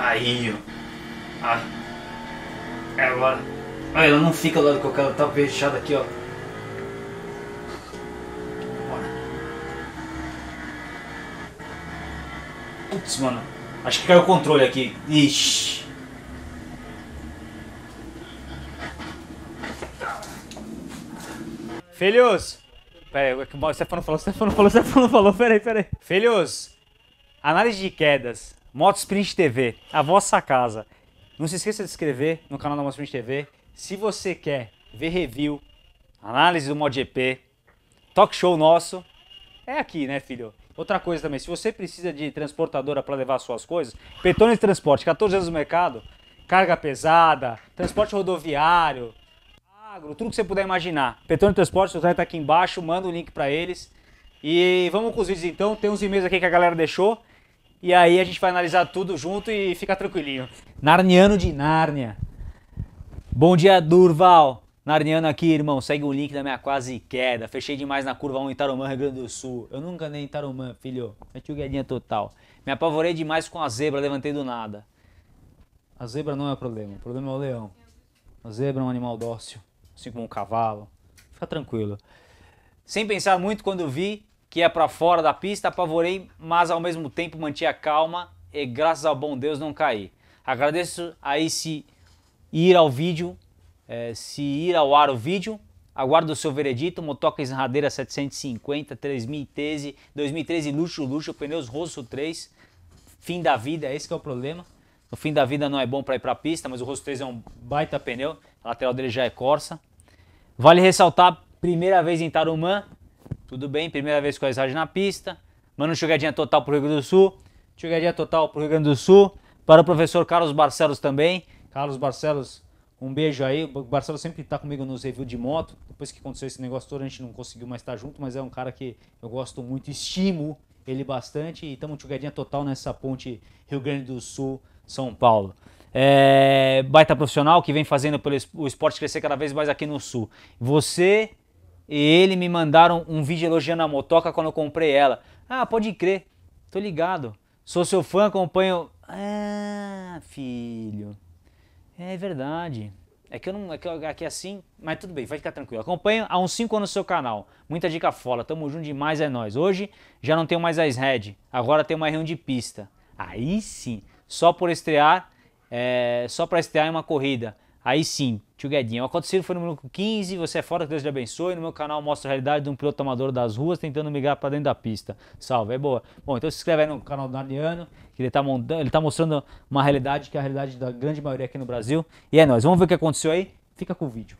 Aí, ó. Ah. É agora. Olha, ela não fica lá do eu ela tá fechada aqui, ó. Putz, mano. Acho que caiu o controle aqui. Ixi. Filhos! Pera aí, o Stefano falou, Stefano falou, Stefano falou, pera aí, pera aí. Filhos, análise de quedas. Motosprint TV, a vossa casa. Não se esqueça de se inscrever no canal da Motosprint TV. Se você quer ver review, análise do MotoGP, talk show nosso, é aqui, né, filho? Outra coisa também, se você precisa de transportadora para levar suas coisas, Petone Transporte, 14 anos no mercado, carga pesada, transporte rodoviário, agro, tudo que você puder imaginar. Petone Transporte, o site tá aqui embaixo, manda o link para eles. E vamos com os vídeos então, tem uns e-mails aqui que a galera deixou. E aí a gente vai analisar tudo junto e fica tranquilinho. Narniano de Nárnia. Bom dia, Durval. Narniano aqui, irmão. Segue o link da minha quase queda. Fechei demais na curva 1 em Tarumã, Rio Grande do Sul. Eu nunca andei em Tarumã, filho. Meti o guedinha total. Me apavorei demais com a zebra, levantei do nada. A zebra não é o problema. O problema é o leão. A zebra é um animal dócil, assim como um cavalo. Fica tranquilo. Sem pensar muito, quando vi, que é para fora da pista, apavorei, mas ao mesmo tempo mantive a calma e graças ao bom Deus não caí. Agradeço aí se ir ao vídeo, é, se ir ao ar o vídeo. Aguardo o seu veredito, motoca Esradeira 750, 2013, 2013 luxo, luxo, pneus Rosso 3, fim da vida, esse é o problema. No fim da vida não é bom para ir para a pista, mas o Rosso 3 é um baita pneu, a lateral dele já é Corsa. Vale ressaltar, primeira vez em Tarumã, tudo bem, primeira vez com a Isard na pista. Manda um chugadinha total pro Rio Grande do Sul. Chugadinha total pro Rio Grande do Sul. Para o professor Carlos Barcelos também. Carlos Barcelos, um beijo aí. O Barcelos sempre está comigo nos reviews de moto. Depois que aconteceu esse negócio todo, a gente não conseguiu mais estar tá junto, mas é um cara que eu gosto muito, estimo ele bastante. E estamos chugadinha total nessa ponte Rio Grande do Sul, São Paulo. É, baita profissional que vem fazendo pelo, o esporte crescer cada vez mais aqui no Sul. Você e ele me mandaram um vídeo elogiando a motoca quando eu comprei ela. Ah, pode crer, tô ligado. Sou seu fã, acompanho. Ah, filho. É verdade. É que eu não. É que eu, aqui é é assim, mas tudo bem, vai ficar tranquilo. Acompanho há uns 5 anos o seu canal. Muita dica fola, tamo junto demais, é nós. Hoje já não tenho mais as Red, agora tem uma reunião de pista. Aí sim, só por estrear, é, só para estrear em é uma corrida. Aí sim, tio Guedinho, o Acontecido foi no número 15, você é fora, que Deus te abençoe. No meu canal mostra a realidade de um piloto amador das ruas tentando migrar para dentro da pista. Salve, é boa. Bom, então se inscreve aí no canal do Nardiano, que ele está tá mostrando uma realidade que é a realidade da grande maioria aqui no Brasil. E é nóis, vamos ver o que aconteceu aí? Fica com o vídeo.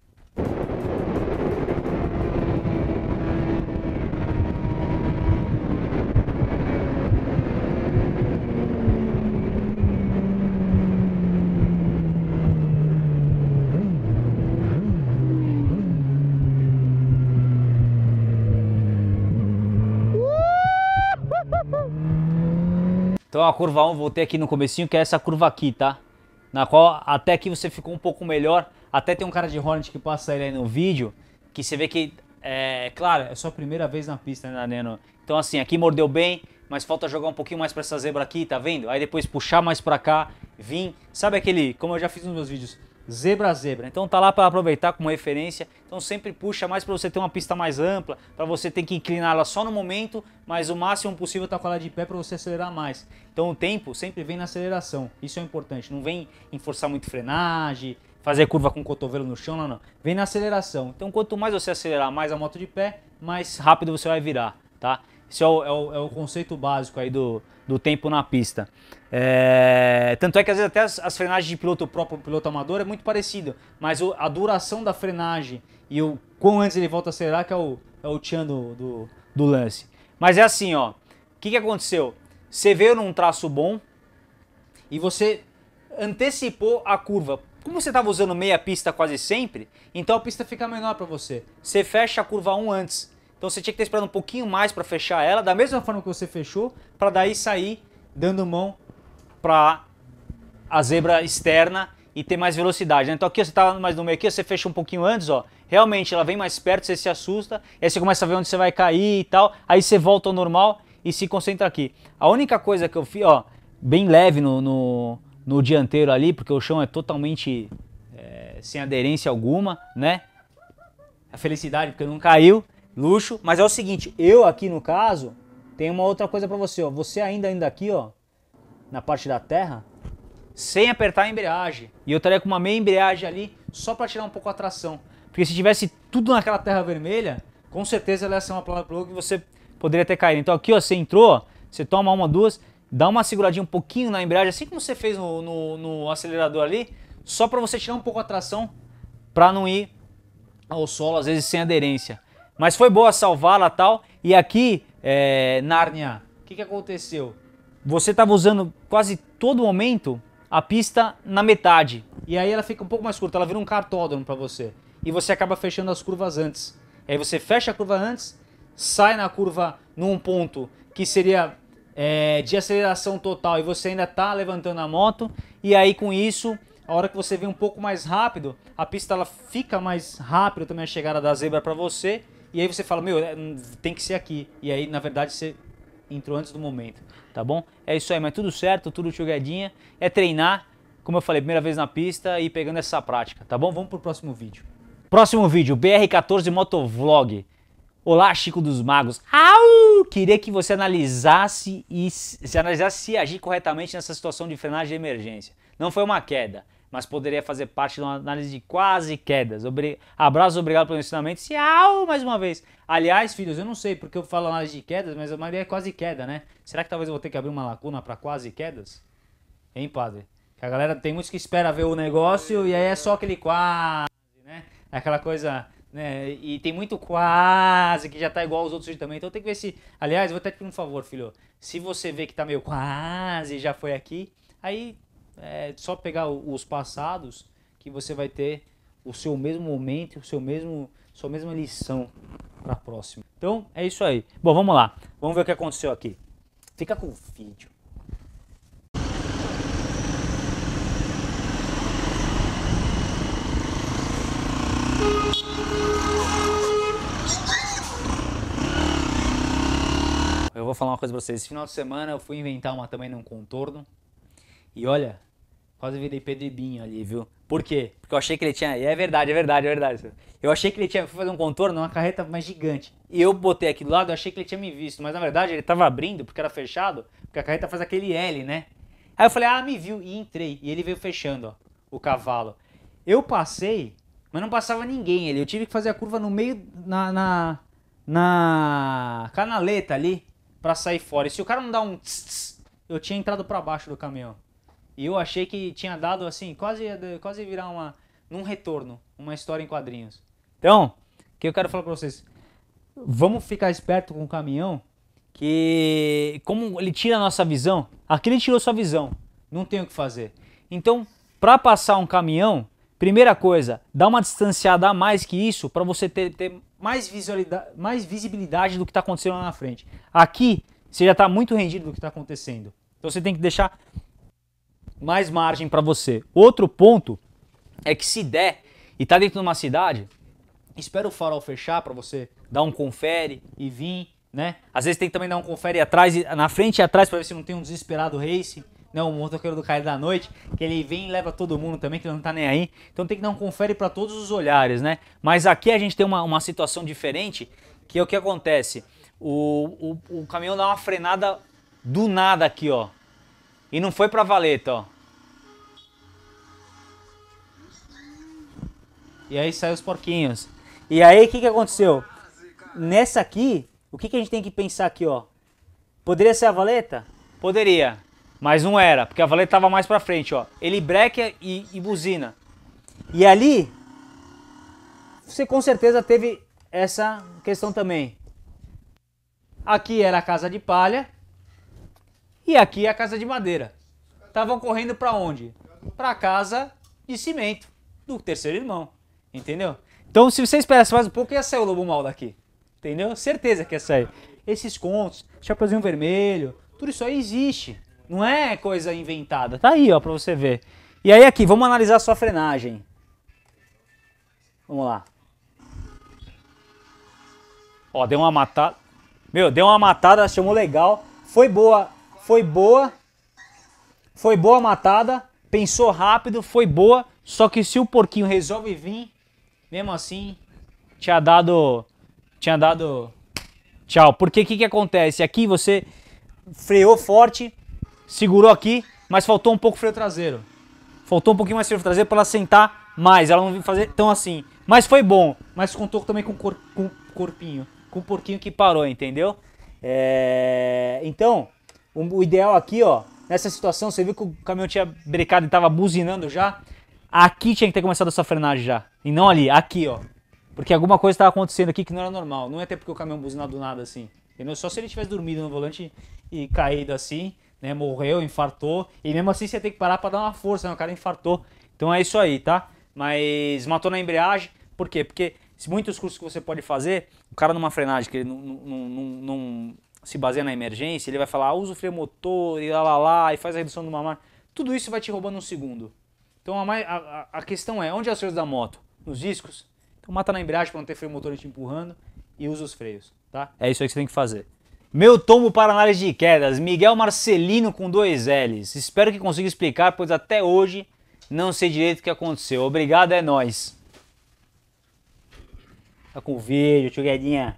Então a curva 1, voltei aqui no comecinho, que é essa curva aqui, tá? Na qual até que você ficou um pouco melhor. Até tem um cara de Hornet que passa ele aí no vídeo, que você vê que, é claro, é sua primeira vez na pista, né, Neno? Então assim, aqui mordeu bem, mas falta jogar um pouquinho mais pra essa zebra aqui, tá vendo? Aí depois puxar mais pra cá, vim, Sabe aquele, como eu já fiz nos meus vídeos, zebra a zebra. Então tá lá para aproveitar como referência. Então sempre puxa mais para você ter uma pista mais ampla, para você ter que inclinar ela só no momento, mas o máximo possível tá com ela de pé para você acelerar mais. Então o tempo sempre vem na aceleração. Isso é importante, não vem em forçar muito frenagem, fazer curva com o cotovelo no chão, não, não. Vem na aceleração. Então quanto mais você acelerar mais a moto de pé, mais rápido você vai virar, tá? Isso é o, é o, é o conceito básico aí do, do tempo na pista. É... Tanto é que às vezes até as, as frenagens de piloto próprio, piloto amador, é muito parecido. Mas o, a duração da frenagem e o quão antes ele volta a acelerar, que é o, é o tchan do, do, do lance. Mas é assim, ó. O que, que aconteceu? Você veio num traço bom e você antecipou a curva. Como você estava usando meia pista quase sempre, então a pista fica menor para você. Você fecha a curva 1 antes. Então você tinha que ter esperado um pouquinho mais para fechar ela, da mesma forma que você fechou, para daí sair dando mão para a zebra externa e ter mais velocidade. Né? Então aqui você tá mais no meio aqui, você fecha um pouquinho antes, ó. Realmente ela vem mais perto, você se assusta, aí você começa a ver onde você vai cair e tal, aí você volta ao normal e se concentra aqui. A única coisa que eu fiz, ó, bem leve no, no, no dianteiro ali, porque o chão é totalmente é, sem aderência alguma, né? A felicidade porque não caiu. Luxo, mas é o seguinte, eu aqui no caso, tem uma outra coisa para você, ó. Você ainda ainda aqui, ó, na parte da terra, sem apertar a embreagem. E eu estaria com uma meia embreagem ali só para tirar um pouco a tração. Porque se tivesse tudo naquela terra vermelha, com certeza ela ia ser uma palavra que você poderia ter caído. Então aqui, ó, você entrou, você toma uma, duas, dá uma seguradinha um pouquinho na embreagem, assim como você fez no, no, no acelerador ali, só para você tirar um pouco a tração para não ir ao solo, às vezes sem aderência. Mas foi boa salvá-la tal. E aqui, é, Nárnia, o que, que aconteceu? Você estava usando quase todo momento a pista na metade. E aí ela fica um pouco mais curta, ela vira um cartódromo para você. E você acaba fechando as curvas antes. E aí você fecha a curva antes, sai na curva num ponto que seria é, de aceleração total e você ainda está levantando a moto. E aí com isso, a hora que você vem um pouco mais rápido, a pista ela fica mais rápido também a chegada da zebra para você e aí você fala, meu, é, hum, tem que ser aqui. E aí, na verdade, você entrou antes do momento, tá bom? É isso aí, mas tudo certo, tudo chugadinha. É treinar, como eu falei, primeira vez na pista e pegando essa prática, tá bom? Vamos pro próximo vídeo. Próximo vídeo, BR14 Motovlog. Olá, Chico dos Magos. Au! Queria que você analisasse e se analisasse se agir corretamente nessa situação de frenagem de emergência. Não foi uma queda, mas poderia fazer parte de uma análise de quase quedas. Obri... Abraço, obrigado pelo ensinamento. Tchau, mais uma vez. Aliás, filhos, eu não sei porque eu falo análise de quedas, mas a maioria é quase queda, né? Será que talvez eu vou ter que abrir uma lacuna para quase quedas? Hein, padre? A galera tem muitos que espera ver o negócio e aí é só aquele quase, né? É aquela coisa, né? E tem muito quase que já tá igual aos outros também. Então tem que ver se. Aliás, vou até te pedir um favor, filho. Se você vê que tá meio quase, já foi aqui, aí é só pegar os passados que você vai ter o seu mesmo momento, o seu mesmo, sua mesma lição para a próxima. Então é isso aí. Bom, vamos lá. Vamos ver o que aconteceu aqui. Fica com o vídeo. Eu vou falar uma coisa pra vocês. Esse final de semana eu fui inventar uma também num contorno. E olha, Quase virei Pedro Binho ali, viu? Por quê? Porque eu achei que ele tinha. É verdade, é verdade, é verdade. Eu achei que ele tinha. Fui fazer um contorno, uma carreta mais gigante. E eu botei aqui do lado, eu achei que ele tinha me visto. Mas na verdade ele tava abrindo, porque era fechado, porque a carreta faz aquele L, né? Aí eu falei, ah, me viu. E entrei. E ele veio fechando, ó, o cavalo. Eu passei, mas não passava ninguém ali. Eu tive que fazer a curva no meio, na. na, na canaleta ali, pra sair fora. E se o cara não dá um tss, tss eu tinha entrado para baixo do caminhão. E eu achei que tinha dado assim, quase quase virar uma num retorno, uma história em quadrinhos. Então, o que eu quero falar para vocês, vamos ficar esperto com o caminhão, que como ele tira a nossa visão, aqui ele tirou sua visão, não tem o que fazer. Então, para passar um caminhão, primeira coisa, dá uma distanciada a mais que isso para você ter, ter mais, mais visibilidade do que está acontecendo lá na frente. Aqui, você já está muito rendido do que está acontecendo. Então, você tem que deixar mais margem para você. Outro ponto é que se der e tá dentro de uma cidade, espera o farol fechar para você dar um confere e vir, né? Às vezes tem que também dar um confere atrás, na frente e atrás para ver se não tem um desesperado race, né? Um motoqueiro do cair da noite, que ele vem e leva todo mundo também, que ele não tá nem aí. Então tem que dar um confere para todos os olhares, né? Mas aqui a gente tem uma, uma situação diferente, que é o que acontece. O, o, o caminhão dá uma frenada do nada aqui, ó e não foi pra valeta, ó. E aí saiu os porquinhos. E aí, o que, que aconteceu? Nessa aqui, o que, que a gente tem que pensar aqui, ó? Poderia ser a valeta? Poderia. Mas não era, porque a valeta estava mais pra frente, ó. Ele breca e, e buzina. E ali, você com certeza teve essa questão também. Aqui era a casa de palha, e aqui é a casa de madeira. Estavam correndo para onde? Para a casa de cimento do terceiro irmão. Entendeu? Então, se você esperasse mais um pouco, ia sair o lobo mal daqui. Entendeu? Certeza que ia sair. Esses contos, Chapeuzinho Vermelho, tudo isso aí existe. Não é coisa inventada. Tá aí, ó, pra você ver. E aí aqui, vamos analisar a sua frenagem. Vamos lá. Ó, deu uma matada. Meu, deu uma matada, chamou legal. Foi boa foi boa, foi boa a matada, pensou rápido, foi boa, só que se o porquinho resolve vir, mesmo assim, tinha dado, tinha dado tchau. Porque o que, que acontece? Aqui você freou forte, segurou aqui, mas faltou um pouco freio traseiro. Faltou um pouquinho mais freio traseiro para ela sentar mais, ela não fazer tão assim. Mas foi bom, mas contou também com cor, corpinho, com o porquinho que parou, entendeu? É... Então, o ideal aqui, ó, nessa situação, você viu que o caminhão tinha brecado e tava buzinando já. Aqui tinha que ter começado essa frenagem já. E não ali, aqui, ó. Porque alguma coisa estava acontecendo aqui que não era normal. Não é até porque o caminhão buzinado do nada assim. Entendeu? Só se ele tivesse dormido no volante e caído assim, né? Morreu, infartou. E mesmo assim você tem que parar para dar uma força, né? O cara infartou. Então é isso aí, tá? Mas matou na embreagem. Por quê? Porque muitos cursos que você pode fazer, o cara numa frenagem, que ele não, não, não, não se baseia na emergência, ele vai falar, ah, usa o freio motor e lá, lá, lá, e faz a redução do mamar. Tudo isso vai te roubando um segundo. Então a, a, a questão é, onde é as freios da moto? Nos discos? Então mata na embreagem para não ter freio motor te empurrando e usa os freios, tá? É isso aí que você tem que fazer. Meu tombo para análise de quedas, Miguel Marcelino com dois L's. Espero que consiga explicar, pois até hoje não sei direito o que aconteceu. Obrigado, é nós. Tá com o vídeo, tio Guedinha.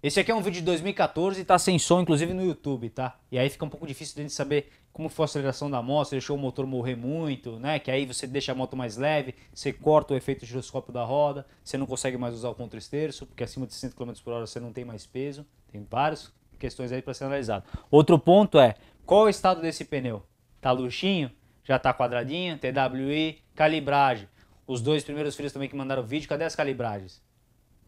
Esse aqui é um vídeo de 2014 e tá sem som, inclusive no YouTube, tá? E aí fica um pouco difícil de gente saber como foi a aceleração da moto, deixou o motor morrer muito, né? Que aí você deixa a moto mais leve, você corta o efeito giroscópio da roda, você não consegue mais usar o contra-esterço, porque acima de 100 km por hora você não tem mais peso. Tem várias questões aí para ser analisado. Outro ponto é, qual é o estado desse pneu? Tá luxinho? Já tá quadradinho? TWI? Calibragem. Os dois primeiros filhos também que mandaram vídeo, cadê as calibragens?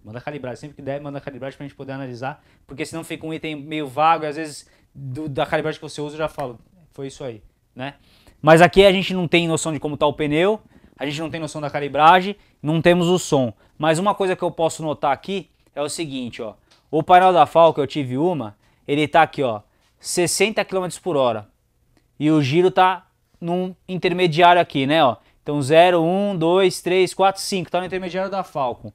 Manda calibrar. Sempre que der, manda calibrar pra gente poder analisar. Porque senão fica um item meio vago. E às vezes, do, da calibragem que você usa, eu já falo. Foi isso aí, né? Mas aqui a gente não tem noção de como está o pneu. A gente não tem noção da calibragem. Não temos o som. Mas uma coisa que eu posso notar aqui é o seguinte, ó. O painel da Falco, eu tive uma. Ele está aqui, ó. 60 km por hora. E o giro está num intermediário aqui, né, ó. Então 0, 1, 2, 3, 4, 5. Tá no intermediário da Falcon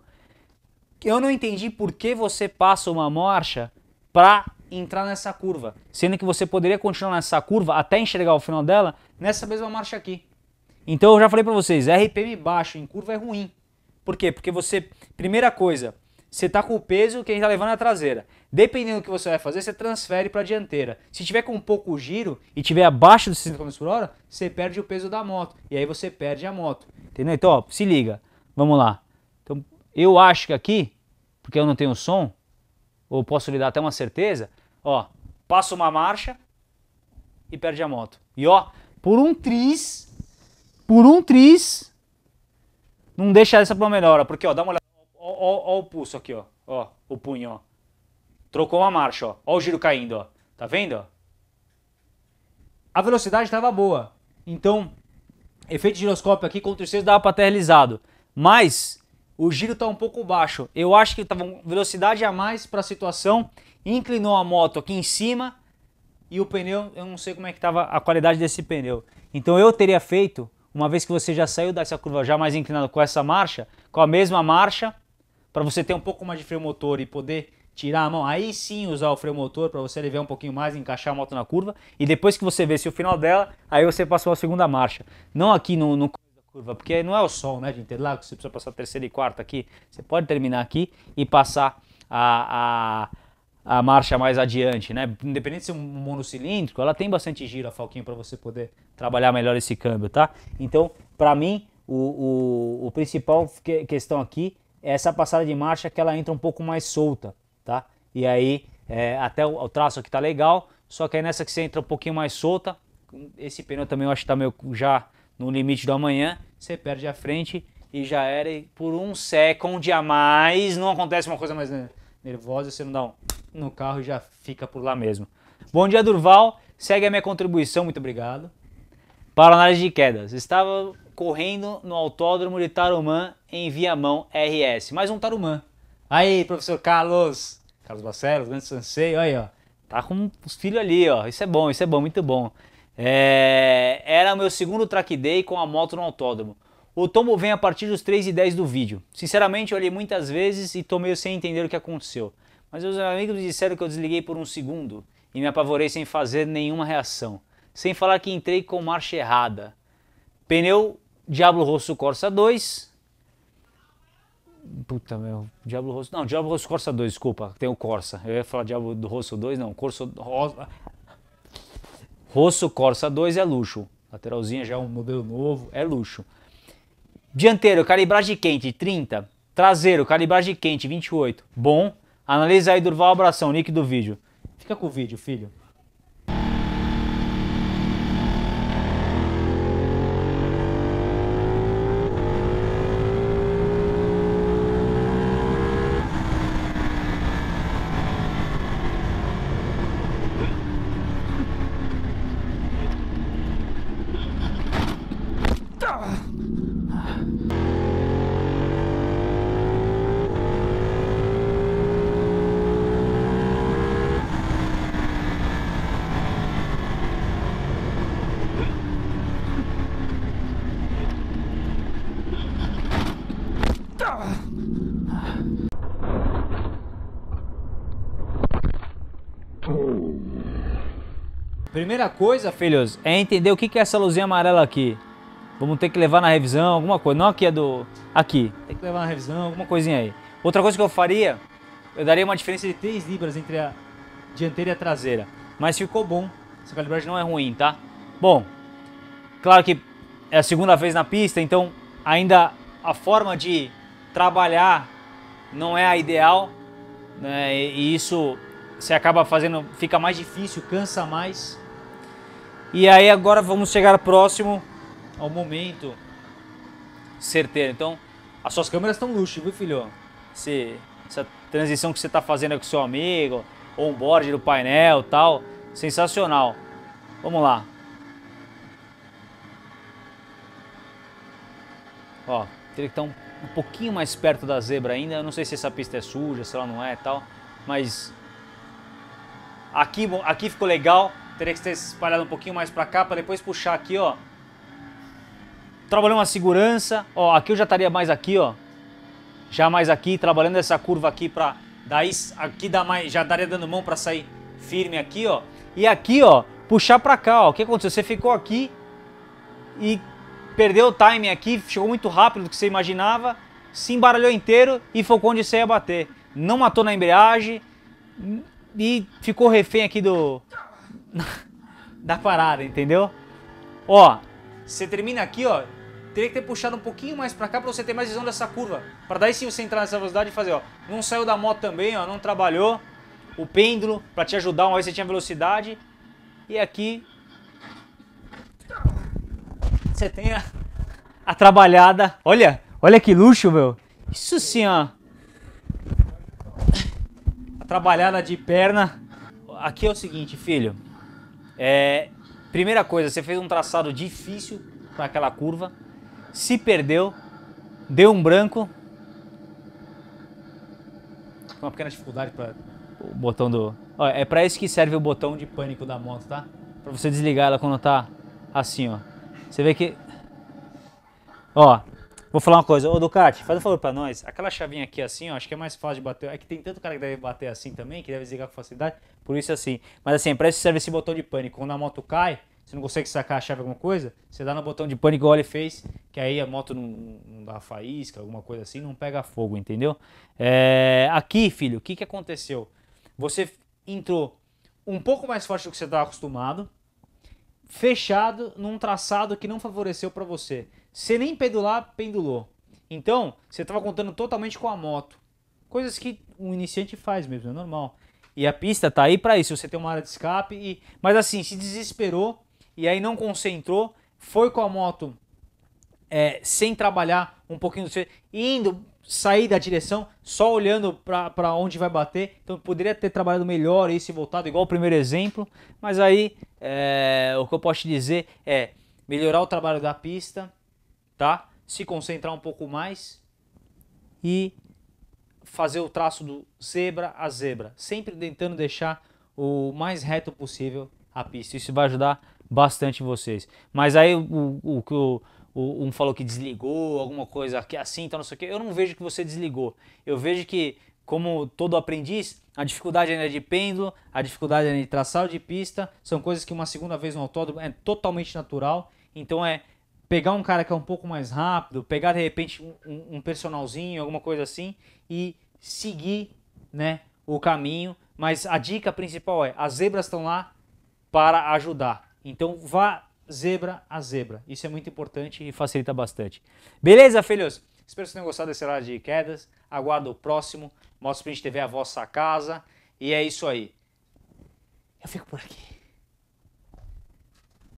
eu não entendi por que você passa uma marcha para entrar nessa curva, sendo que você poderia continuar nessa curva até enxergar o final dela nessa mesma marcha aqui. Então eu já falei para vocês, RPM baixo em curva é ruim. Por quê? Porque você, primeira coisa, você está com o peso que a gente está levando na traseira. Dependendo do que você vai fazer, você transfere para a dianteira. Se tiver com pouco giro e tiver abaixo dos 60 km por hora, você perde o peso da moto. E aí você perde a moto. Entendeu? Então, ó, se liga. Vamos lá. Então, eu acho que aqui, porque eu não tenho som, ou posso lhe dar até uma certeza, ó, passa uma marcha e perde a moto. E ó, por um tris, por um tris, não deixa essa pra uma melhora, porque ó, dá uma olhada, ó, ó, ó, o pulso aqui, ó, ó, o punho, ó. Trocou uma marcha, ó, ó o giro caindo, ó, tá vendo? A velocidade estava boa, então, efeito giroscópio aqui com o terceiro dava pra ter realizado, mas o giro está um pouco baixo. Eu acho que estava velocidade a mais para a situação, inclinou a moto aqui em cima e o pneu, eu não sei como é que estava a qualidade desse pneu. Então eu teria feito, uma vez que você já saiu dessa curva já mais inclinado com essa marcha, com a mesma marcha, para você ter um pouco mais de freio motor e poder tirar a mão, aí sim usar o freio motor para você aliviar um pouquinho mais, encaixar a moto na curva e depois que você vê se o final dela, aí você passou a segunda marcha. Não aqui no, no curva, porque não é o sol, né, de Interlagos, é você precisa passar terceira e quarta aqui, você pode terminar aqui e passar a, a, a marcha mais adiante, né? Independente se é um monocilíndrico, ela tem bastante giro a Falquinho para você poder trabalhar melhor esse câmbio, tá? Então, para mim, o, o, o principal que, questão aqui é essa passada de marcha que ela entra um pouco mais solta, tá? E aí, é, até o, o traço aqui tá legal, só que aí nessa que você entra um pouquinho mais solta, esse pneu também eu acho que tá meio já no limite do amanhã, você perde a frente e já era. E por um second a mais, não acontece uma coisa mais nervosa, você não dá um no carro e já fica por lá mesmo. Bom dia, Durval. Segue a minha contribuição, muito obrigado. Para análise de quedas, estava correndo no autódromo de Tarumã em Viamão RS. Mais um Tarumã. Aí, professor Carlos. Carlos Barcelos, grande sanseio, aí, ó. Tá com os filhos ali, ó. Isso é bom, isso é bom, muito bom. É, era o meu segundo track day com a moto no autódromo. O tombo vem a partir dos 3 e 10 do vídeo. Sinceramente, eu olhei muitas vezes e tô meio sem entender o que aconteceu. Mas meus amigos me disseram que eu desliguei por um segundo e me apavorei sem fazer nenhuma reação. Sem falar que entrei com marcha errada. Pneu Diablo Rosso Corsa 2. Puta meu, Diablo Rosso. Não, Diablo Rosso Corsa 2, desculpa, tem o Corsa. Eu ia falar Diablo do Rosso 2, não, Corso. Rosso Corsa 2 é luxo. Lateralzinha já é um modelo novo, é luxo. Dianteiro, calibragem quente, 30. Traseiro, calibragem quente, 28. Bom. Analisa aí, Durval, abração, link do vídeo. Fica com o vídeo, filho. Primeira coisa, filhos, é entender o que é essa luzinha amarela aqui. Vamos ter que levar na revisão alguma coisa. Não aqui é do... Aqui. Tem que levar na revisão alguma coisinha aí. Outra coisa que eu faria, eu daria uma diferença de 3 libras entre a dianteira e a traseira. Mas ficou bom. Essa calibragem não é ruim, tá? Bom, claro que é a segunda vez na pista, então ainda a forma de trabalhar não é a ideal. Né? E isso você acaba fazendo... Fica mais difícil, cansa mais. E aí agora vamos chegar próximo ao momento certeiro. Então, as suas câmeras estão luxo, viu, filho? Se, essa transição que você está fazendo com seu amigo, on-board do painel tal, sensacional. Vamos lá. Ó, teria que estar tá um, um pouquinho mais perto da zebra ainda. Eu não sei se essa pista é suja, se ela não é e tal. Mas aqui, aqui ficou legal. Teria que ter espalhado um pouquinho mais para cá para depois puxar aqui, ó. Trabalhando uma segurança. Ó, aqui eu já estaria mais aqui, ó. Já mais aqui, trabalhando essa curva aqui para daí aqui dá mais, já estaria dando mão para sair firme aqui, ó. E aqui, ó, puxar para cá, ó. O que aconteceu? Você ficou aqui e perdeu o time aqui, chegou muito rápido do que você imaginava, se embaralhou inteiro e focou onde você ia bater. Não matou na embreagem e ficou refém aqui do da parada, entendeu? Ó, você termina aqui, ó. Teria que ter puxado um pouquinho mais pra cá pra você ter mais visão dessa curva. Pra daí sim você entrar nessa velocidade e fazer, ó. Não saiu da moto também, ó. Não trabalhou. O pêndulo pra te ajudar. Uma vez você tinha velocidade. E aqui... Você tem a, a trabalhada. Olha, olha que luxo, meu. Isso sim, ó. A trabalhada de perna. Aqui é o seguinte, filho. É, primeira coisa, você fez um traçado difícil naquela curva, se perdeu, deu um branco. Uma pequena dificuldade para o botão do. Olha, é para isso que serve o botão de pânico da moto, tá? Para você desligar ela quando tá assim, ó. Você vê que. Ó, Vou falar uma coisa, ô Ducati, faz um favor pra nós. Aquela chavinha aqui assim, ó, acho que é mais fácil de bater. É que tem tanto cara que deve bater assim também, que deve zigar com facilidade, por isso assim. Mas assim, pra isso serve esse botão de pânico. Quando a moto cai, você não consegue sacar a chave alguma coisa, você dá no botão de pânico igual ele fez, que aí a moto não, não dá faísca, alguma coisa assim, não pega fogo, entendeu? É, aqui, filho, o que, que aconteceu? Você entrou um pouco mais forte do que você estava tá acostumado, fechado num traçado que não favoreceu para você. Você nem pendular, pendulou. Então, você estava contando totalmente com a moto. Coisas que um iniciante faz mesmo, é normal. E a pista tá aí para isso, você tem uma área de escape e mas assim, se desesperou e aí não concentrou, foi com a moto é, sem trabalhar um pouquinho, indo sair da direção, só olhando para onde vai bater. Então poderia ter trabalhado melhor e se voltado, igual o primeiro exemplo. Mas aí é, o que eu posso te dizer é melhorar o trabalho da pista, tá? Se concentrar um pouco mais e fazer o traço do zebra a zebra, sempre tentando deixar o mais reto possível a pista. Isso vai ajudar bastante vocês. Mas aí o que o, o, um falou que desligou, alguma coisa que é assim, então não sei o que. Eu não vejo que você desligou. Eu vejo que, como todo aprendiz, a dificuldade ainda é de pêndulo, a dificuldade ainda é de traçado de pista, são coisas que uma segunda vez no autódromo é totalmente natural. Então é pegar um cara que é um pouco mais rápido, pegar de repente um, um personalzinho, alguma coisa assim, e seguir né, o caminho. Mas a dica principal é: as zebras estão lá para ajudar. Então vá zebra a zebra. Isso é muito importante e facilita bastante. Beleza, filhos? Espero que vocês tenham gostado desse horário de quedas. Aguardo o próximo. Mostra pra gente TV a vossa casa. E é isso aí. Eu fico por aqui.